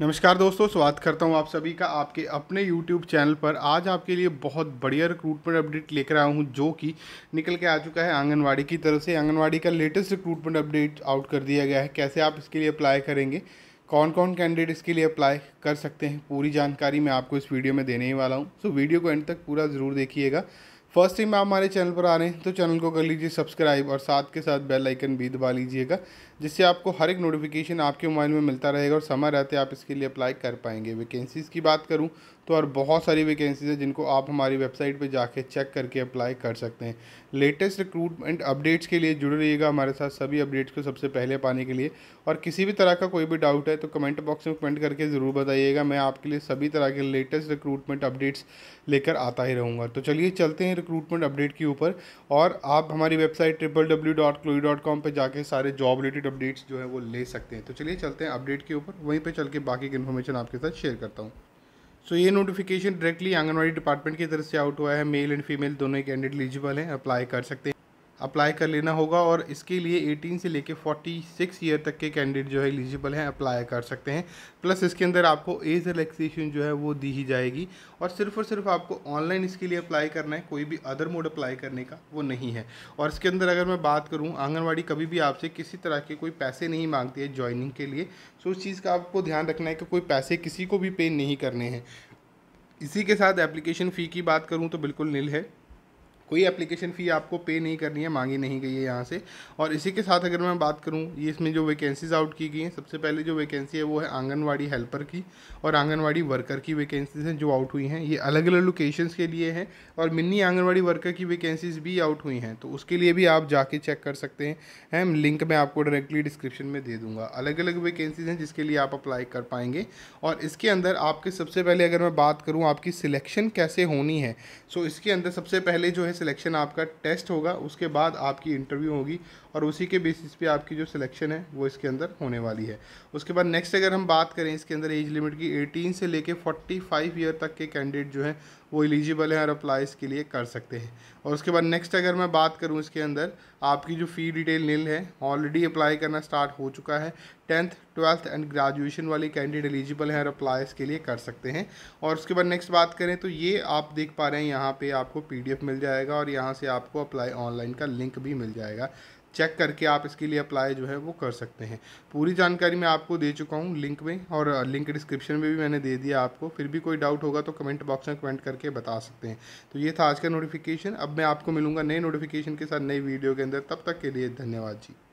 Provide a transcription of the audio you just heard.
नमस्कार दोस्तों स्वागत करता हूं आप सभी का आपके अपने YouTube चैनल पर आज आपके लिए बहुत बढ़िया रिक्रूटमेंट अपडेट लेकर आया हूं जो कि निकल के आ चुका है आंगनवाड़ी की तरफ से आंगनवाड़ी का लेटेस्ट रिक्रूटमेंट अपडेट आउट कर दिया गया है कैसे आप इसके लिए अप्लाई करेंगे कौन कौन कैंडिडेट इसके लिए अप्लाई कर सकते हैं पूरी जानकारी मैं आपको इस वीडियो में देने ही वाला हूँ सो वीडियो को एंड तक पूरा ज़रूर देखिएगा फर्स्ट टाइम आप हमारे चैनल पर आ रहे हैं तो चैनल को कर लीजिए सब्सक्राइब और साथ के साथ बेल आइकन भी दबा लीजिएगा जिससे आपको हर एक नोटिफिकेशन आपके मोबाइल में मिलता रहेगा और समय रहते आप इसके लिए अप्लाई कर पाएंगे वैकेंसीज़ की बात करूं तो और बहुत सारी वैकेंसीज़ हैं जिनको आप हमारी वेबसाइट पर जाके चेक करके अप्लाई कर सकते हैं लेटेस्ट रिक्रूटमेंट अपडेट्स के लिए जुड़े रहिएगा हमारे साथ सभी अपडेट्स को सबसे पहले पाने के लिए और किसी भी तरह का कोई भी डाउट है तो कमेंट बॉक्स में कमेंट करके ज़रूर बताइएगा मैं आपके लिए सभी तरह के लेटेस्ट रिक्रूटमेंट अपडेट्स लेकर आता ही रहूँगा तो चलिए चलते हैं रिक्रूटमेंट अपडेट के ऊपर और आप हमारी website triple W dot Chloe dot com पर जाके सारे जॉब रिलेटेड अपडेट्स जो है वो ले सकते हैं तो चलिए चलते हैं अपडेट के ऊपर वहीं पर चल के बाकी की इन्फॉर्मेशन आपके साथ शेयर करता हूँ सो so, ये नोटिफिकेशन डायरेक्टली आंगनवाड़ी डिपार्टमेंट की तरफ से आउट हुआ है मेल एंड फीमेल दोनों कैंडिडेट एलिजिबल हैं अप्लाई कर सकते हैं अप्लाई कर लेना होगा और इसके लिए 18 से लेके 46 ईयर तक के कैंडिडेट जो है एलिजिबल हैं अप्लाई कर सकते हैं प्लस इसके अंदर आपको एज रिलैक्सेशन जो है वो दी ही जाएगी और सिर्फ और सिर्फ आपको ऑनलाइन इसके लिए अप्लाई करना है कोई भी अदर मोड अप्लाई करने का वो नहीं है और इसके अंदर अगर मैं बात करूँ आंगनबाड़ी कभी भी आपसे किसी तरह के कोई पैसे नहीं मांगती है ज्वाइनिंग के लिए सो तो उस चीज़ का आपको ध्यान रखना है कि कोई पैसे किसी को भी पे नहीं करने हैं इसी के साथ एप्लीकेशन फ़ी की बात करूँ तो बिल्कुल नील है कोई एप्लीकेशन फ़ी आपको पे नहीं करनी है मांगी नहीं गई है यहाँ से और इसी के साथ अगर मैं बात करूँ ये इसमें जो वैकेंसीज़ आउट की गई हैं सबसे पहले जो वैकेंसी है वो है आंगनवाड़ी हेल्पर की और आंगनवाड़ी वर्कर की वैकेंसीज हैं जो आउट हुई हैं ये अलग अलग लोकेशंस के लिए हैं और मिनी आंगनवाड़ी वर्कर की वैकेंसीज़ भी आउट हुई हैं तो उसके लिए भी आप जाके चेक कर सकते हैं है लिंक मैं आपको डायरेक्टली डिस्क्रिप्शन में दे दूँगा अलग अलग वैकेंसीज़ हैं जिसके लिए आप अप्लाई कर पाएंगे और इसके अंदर आपके सबसे पहले अगर मैं बात करूँ आपकी सिलेक्शन कैसे होनी है सो इसके अंदर सबसे पहले जो है सिलेक्शन आपका टेस्ट होगा उसके बाद आपकी इंटरव्यू होगी और उसी के बेसिस पे आपकी जो सिलेक्शन है वो इसके अंदर होने वाली है उसके बाद नेक्स्ट अगर हम बात करें इसके अंदर एज लिमिट की 18 से लेके 45 ईयर तक के कैंडिडेट जो हैं वो एलिजिबल हैं और अप्लाई इसके लिए कर सकते हैं और उसके बाद नेक्स्ट अगर मैं बात करूँ इसके अंदर आपकी जो फ़ी डिटेल नील है ऑलरेडी अप्लाई करना स्टार्ट हो चुका है टेंथ ट्वेल्थ एंड ग्रेजुएशन वाले कैंडिडेट एलिजिबल हैं और अप्लाई इसके लिए कर सकते हैं और उसके बाद नेक्स्ट बात करें तो ये आप देख पा रहे हैं यहाँ पे आपको पीडीएफ मिल जाएगा और यहाँ से आपको अप्लाई ऑनलाइन का लिंक भी मिल जाएगा चेक करके आप इसके लिए अप्लाई जो है वो कर सकते हैं पूरी जानकारी मैं आपको दे चुका हूँ लिंक में और लिंक डिस्क्रिप्शन में भी मैंने दे दिया आपको फिर भी कोई डाउट होगा तो कमेंट बॉक्स में कमेंट करके बता सकते हैं तो ये था आज का नोटिफिकेशन अब मैं आपको मिलूँगा नए नोटिफिकेशन के साथ नई वीडियो के अंदर तब तक के लिए धन्यवाद जी